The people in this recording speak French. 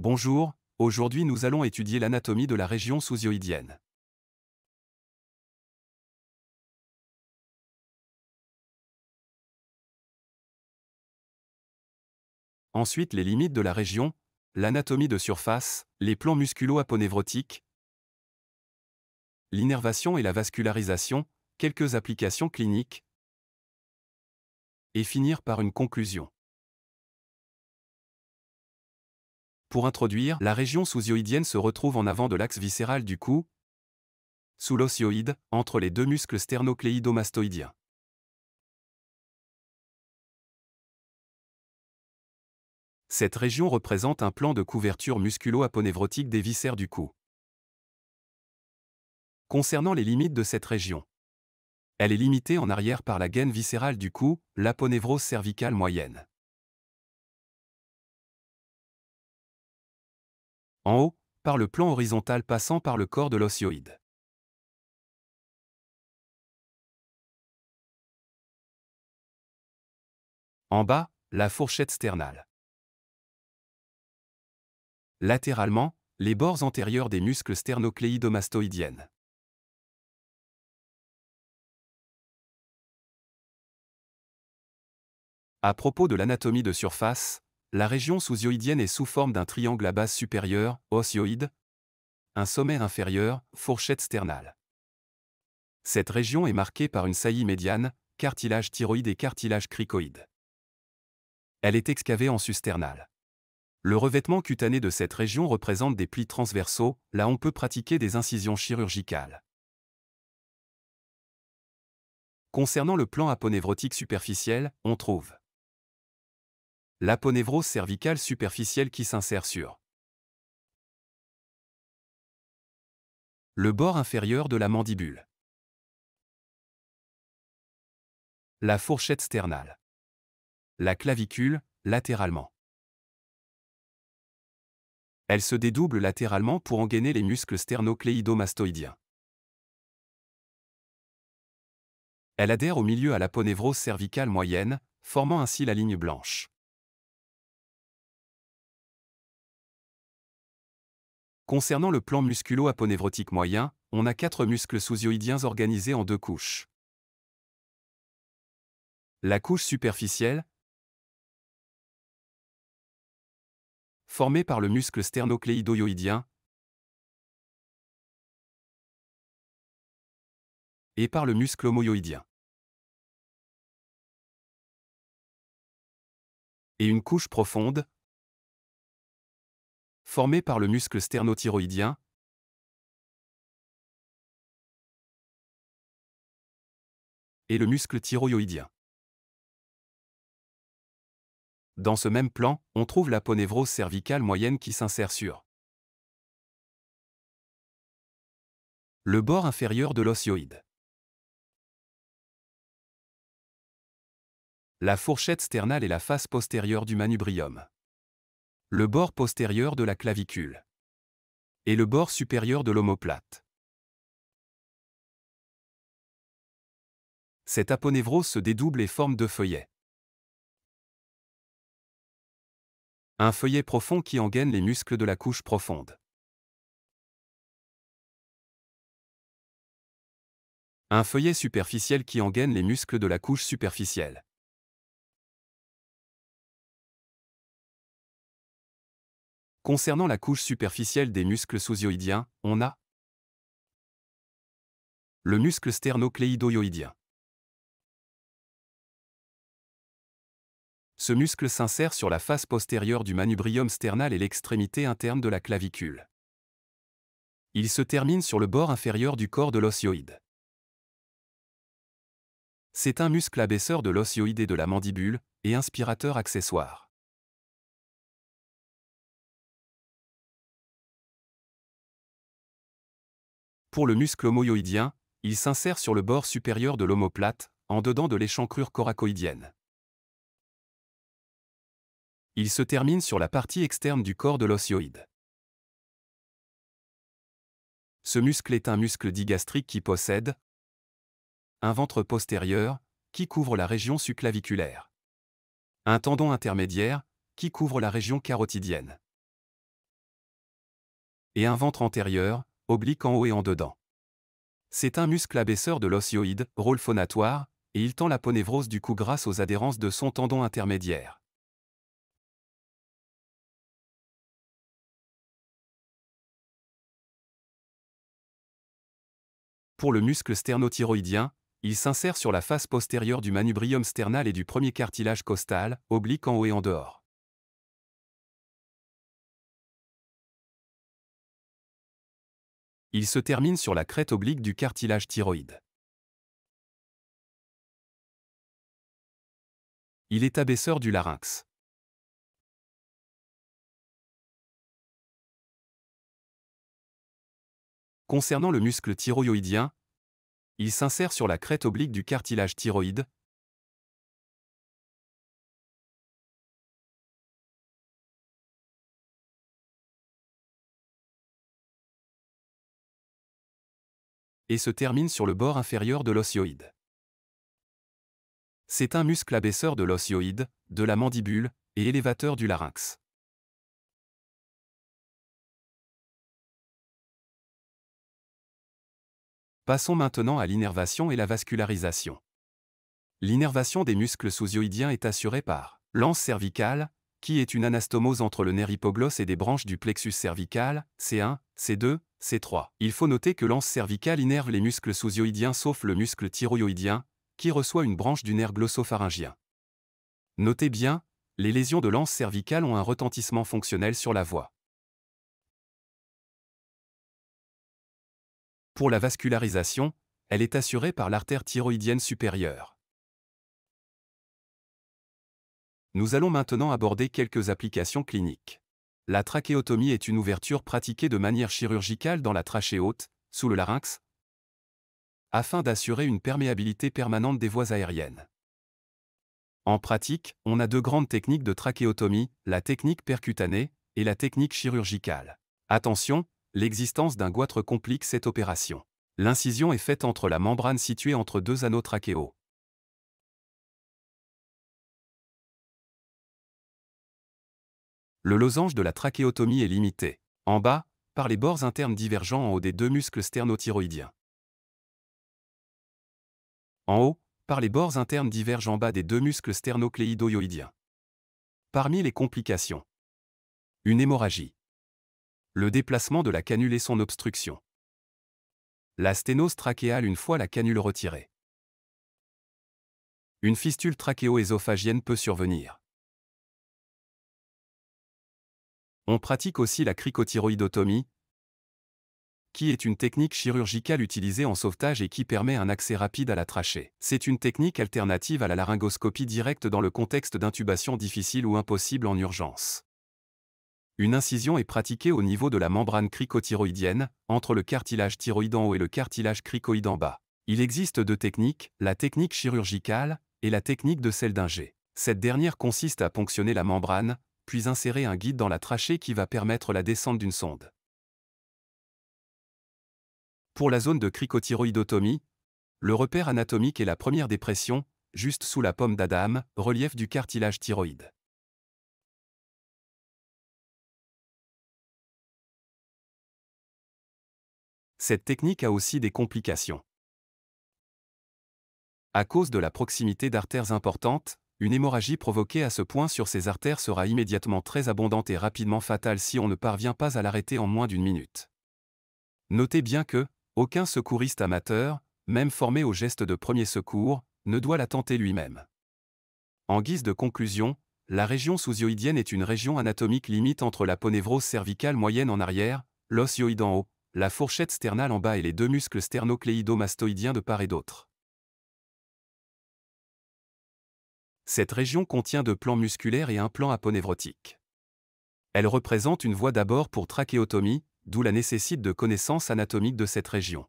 Bonjour, aujourd'hui nous allons étudier l'anatomie de la région sous Ensuite les limites de la région, l'anatomie de surface, les plans musculo-aponévrotiques, l'innervation et la vascularisation, quelques applications cliniques, et finir par une conclusion. Pour introduire, la région sous ioïdienne se retrouve en avant de l'axe viscéral du cou, sous l'osioïde, entre les deux muscles sternocléidomastoïdiens. Cette région représente un plan de couverture musculo aponévrotique des viscères du cou. Concernant les limites de cette région, elle est limitée en arrière par la gaine viscérale du cou, l'aponévrose cervicale moyenne. en haut, par le plan horizontal passant par le corps de l'osioïde. En bas, la fourchette sternale. Latéralement, les bords antérieurs des muscles sternocléidomastoïdiennes. À propos de l'anatomie de surface, la région sous ioïdienne est sous forme d'un triangle à base supérieure, osioïde, un sommet inférieur, fourchette sternale. Cette région est marquée par une saillie médiane, cartilage thyroïde et cartilage cricoïde. Elle est excavée en susternale. Le revêtement cutané de cette région représente des plis transversaux, là on peut pratiquer des incisions chirurgicales. Concernant le plan aponevrotique superficiel, on trouve l'aponévrose cervicale superficielle qui s'insère sur le bord inférieur de la mandibule, la fourchette sternale, la clavicule latéralement. Elle se dédouble latéralement pour engainer les muscles sternocléidomastoïdiens. Elle adhère au milieu à l'aponévrose cervicale moyenne, formant ainsi la ligne blanche. Concernant le plan musculo-aponévrotique moyen, on a quatre muscles sous ioïdiens organisés en deux couches. La couche superficielle, formée par le muscle sternocléidoïdien et par le muscle moyoïdien Et une couche profonde, formé par le muscle sternothyroïdien. et le muscle thyroïdien. Dans ce même plan, on trouve la ponévrose cervicale moyenne qui s'insère sur le bord inférieur de l'osioïde. La fourchette sternale et la face postérieure du manubrium le bord postérieur de la clavicule et le bord supérieur de l'omoplate. Cette aponévrose se dédouble et forme deux feuillets. Un feuillet profond qui engaine les muscles de la couche profonde. Un feuillet superficiel qui engaine les muscles de la couche superficielle. Concernant la couche superficielle des muscles sous on a le muscle sternocléido-yoïdien. Ce muscle s'insère sur la face postérieure du manubrium sternal et l'extrémité interne de la clavicule. Il se termine sur le bord inférieur du corps de l'osioïde. C'est un muscle abaisseur de l'osioïde et de la mandibule, et inspirateur accessoire. Pour le muscle homoïdien, il s'insère sur le bord supérieur de l'omoplate, en dedans de l'échancrure coracoïdienne. Il se termine sur la partie externe du corps de l'osioïde. Ce muscle est un muscle digastrique qui possède un ventre postérieur, qui couvre la région subclaviculaire. Un tendon intermédiaire, qui couvre la région carotidienne. Et un ventre antérieur, oblique en haut et en dedans. C'est un muscle abaisseur de l'osioïde, rôle phonatoire, et il tend la ponévrose du cou grâce aux adhérences de son tendon intermédiaire. Pour le muscle sternothyroïdien, il s'insère sur la face postérieure du manubrium sternal et du premier cartilage costal, oblique en haut et en dehors. il se termine sur la crête oblique du cartilage thyroïde. Il est abaisseur du larynx. Concernant le muscle thyroïdien, il s'insère sur la crête oblique du cartilage thyroïde, et se termine sur le bord inférieur de l'osioïde. C'est un muscle abaisseur de l'osioïde, de la mandibule et élévateur du larynx. Passons maintenant à l'innervation et la vascularisation. L'innervation des muscles sous est assurée par l'anse cervicale, qui est une anastomose entre le nerf hypoglosse et des branches du plexus cervical, C1, C2, C3. Il faut noter que l'anse cervicale innerve les muscles sous sauf le muscle thyroïdien, qui reçoit une branche du nerf glossopharyngien. Notez bien, les lésions de l'anse cervicale ont un retentissement fonctionnel sur la voix. Pour la vascularisation, elle est assurée par l'artère thyroïdienne supérieure. Nous allons maintenant aborder quelques applications cliniques. La trachéotomie est une ouverture pratiquée de manière chirurgicale dans la trachée haute, sous le larynx, afin d'assurer une perméabilité permanente des voies aériennes. En pratique, on a deux grandes techniques de trachéotomie, la technique percutanée et la technique chirurgicale. Attention, l'existence d'un goitre complique cette opération. L'incision est faite entre la membrane située entre deux anneaux trachéaux. le losange de la trachéotomie est limité, en bas, par les bords internes divergents en haut des deux muscles sternothyroïdiens. En haut, par les bords internes divergents en bas des deux muscles sterno-cléido-yoïdiens. Parmi les complications, une hémorragie, le déplacement de la canule et son obstruction, la sténose trachéale une fois la canule retirée. Une fistule trachéo-ésophagienne peut survenir. On pratique aussi la cricothyroïdotomie, qui est une technique chirurgicale utilisée en sauvetage et qui permet un accès rapide à la trachée. C'est une technique alternative à la laryngoscopie directe dans le contexte d'intubation difficile ou impossible en urgence. Une incision est pratiquée au niveau de la membrane cricothyroïdienne, entre le cartilage thyroïde en haut et le cartilage cricoïde en bas. Il existe deux techniques, la technique chirurgicale et la technique de celle d'un Cette dernière consiste à ponctionner la membrane, puis insérer un guide dans la trachée qui va permettre la descente d'une sonde. Pour la zone de cricothyroïdotomie, le repère anatomique est la première dépression, juste sous la pomme d'Adam, relief du cartilage thyroïde. Cette technique a aussi des complications. À cause de la proximité d'artères importantes, une hémorragie provoquée à ce point sur ses artères sera immédiatement très abondante et rapidement fatale si on ne parvient pas à l'arrêter en moins d'une minute. Notez bien que, aucun secouriste amateur, même formé au geste de premier secours, ne doit la tenter lui-même. En guise de conclusion, la région sous ioïdienne est une région anatomique limite entre la ponévrose cervicale moyenne en arrière, l'os en haut, la fourchette sternale en bas et les deux muscles mastoïdiens de part et d'autre. Cette région contient deux plans musculaires et un plan aponevrotique. Elle représente une voie d'abord pour trachéotomie, d'où la nécessite de connaissances anatomiques de cette région.